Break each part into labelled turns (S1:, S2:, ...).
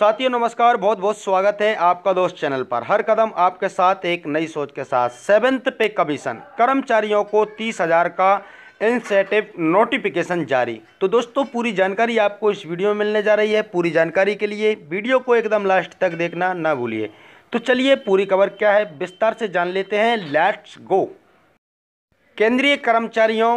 S1: साथियों नमस्कार बहुत बहुत स्वागत है आपका दोस्त चैनल पर हर कदम आपके साथ एक नई सोच के साथ सेवेंथ पे कमीशन कर्मचारियों को तीस हज़ार का इंसेटिव नोटिफिकेशन जारी तो दोस्तों पूरी जानकारी आपको इस वीडियो में मिलने जा रही है पूरी जानकारी के लिए वीडियो को एकदम लास्ट तक देखना ना भूलिए तो चलिए पूरी खबर क्या है विस्तार से जान लेते हैं लेट्स गो केंद्रीय कर्मचारियों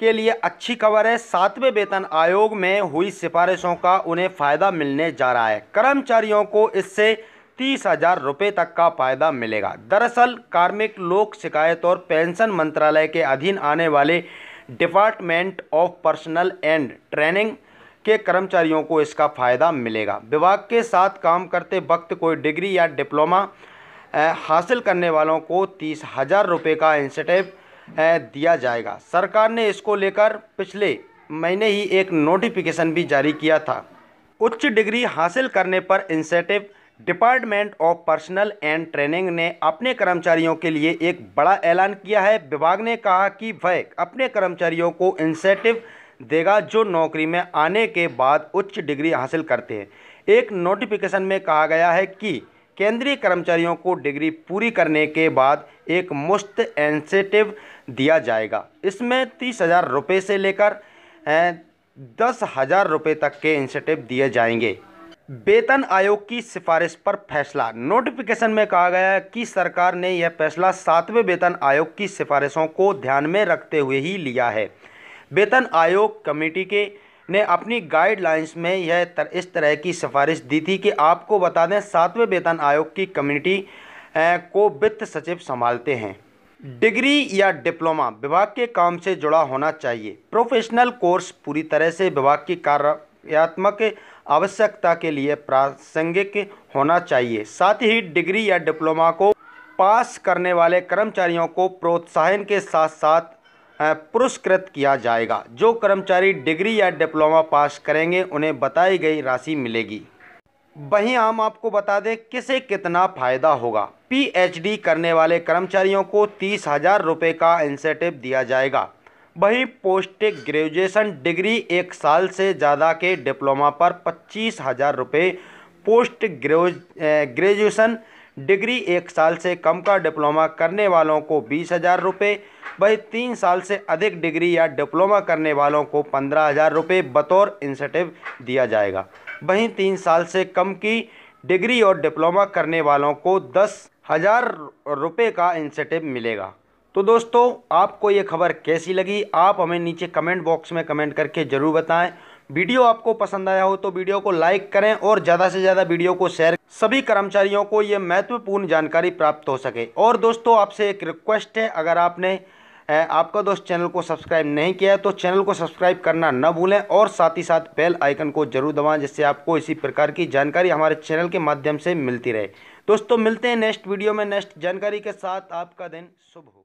S1: के लिए अच्छी खबर है सातवें वेतन आयोग में हुई सिफारिशों का उन्हें फ़ायदा मिलने जा रहा है कर्मचारियों को इससे तीस हजार रुपये तक का फायदा मिलेगा दरअसल कार्मिक लोक शिकायत और पेंशन मंत्रालय के अधीन आने वाले department of personnel and training के कर्मचारियों को इसका फायदा मिलेगा विभाग के साथ काम करते वक्त कोई डिग्री या डिप्लोमा हासिल करने वालों को तीस हजार रुपये का इंसेटिव दिया जाएगा सरकार ने इसको लेकर पिछले महीने ही एक नोटिफिकेशन भी जारी किया था उच्च डिग्री हासिल करने पर incentive department of personnel and training ने अपने कर्मचारियों के लिए एक बड़ा ऐलान किया है विभाग ने कहा कि वह अपने कर्मचारियों को इंसेटिव देगा जो नौकरी में आने के बाद उच्च डिग्री हासिल करते हैं एक नोटिफिकेशन में कहा गया है कि केंद्रीय कर्मचारियों को डिग्री पूरी करने के बाद एक मुश्त इंसेटिव दिया जाएगा इसमें तीस हज़ार रुपये से लेकर दस हज़ार रुपये तक के इंसेटिव दिए जाएंगे वेतन आयोग की सिफारिश पर फैसला नोटिफिकेशन में कहा गया कि सरकार ने यह फैसला सातवें वेतन आयोग की सिफारिशों को ध्यान में रखते हुए ही लिया है वेतन आयोग कमेटी के ने अपनी गाइडलाइंस में यह तर, इस तरह की सिफारिश दी थी कि आपको बता दें सातवें वेतन आयोग की कम्युनिटी को वित्त सचिव संभालते हैं डिग्री या डिप्लोमा विभाग के काम से जुड़ा होना चाहिए प्रोफेशनल कोर्स पूरी तरह से विभाग की कार्यात्मक आवश्यकता के लिए प्रासंगिक होना चाहिए साथ ही डिग्री या डिप्लोमा को पास करने वाले कर्मचारियों को प्रोत्साहन के साथ साथ पुरस्कृत किया जाएगा जो कर्मचारी डिग्री या डिप्लोमा पास करेंगे उन्हें बताई गई राशि मिलेगी वहीं हम आपको बता दें किसे कितना फ़ायदा होगा पीएचडी करने वाले कर्मचारियों को तीस हज़ार रुपये का इंसेटिव दिया जाएगा वहीं पोस्ट ग्रेजुएशन डिग्री एक साल से ज़्यादा के डिप्लोमा पर पच्चीस हज़ार रुपये पोस्ट ग्रेजुएशन डिग्री एक साल से कम का डिप्लोमा करने वालों को बीस हज़ार रुपये वही तीन साल से अधिक डिग्री या डिप्लोमा करने वालों को पंद्रह हज़ार रुपये बतौर इंसेटिव दिया जाएगा वहीं तीन साल से कम की डिग्री और डिप्लोमा करने वालों को दस हज़ार रुपये का इंसेटिव मिलेगा तो दोस्तों आपको ये खबर कैसी लगी आप हमें नीचे कमेंट बॉक्स में कमेंट करके ज़रूर बताएँ वीडियो आपको पसंद आया हो तो वीडियो को लाइक करें और ज़्यादा से ज़्यादा वीडियो को शेयर सभी कर्मचारियों को ये महत्वपूर्ण जानकारी प्राप्त हो सके और दोस्तों आपसे एक रिक्वेस्ट है अगर आपने आपका दोस्त चैनल को सब्सक्राइब नहीं किया है तो चैनल को सब्सक्राइब करना न भूलें और साथ ही साथ बेल आइकन को जरूर दबाएं जिससे आपको इसी प्रकार की जानकारी हमारे चैनल के माध्यम से मिलती रहे दोस्तों मिलते हैं नेक्स्ट वीडियो में नेक्स्ट जानकारी के साथ आपका दिन शुभ हो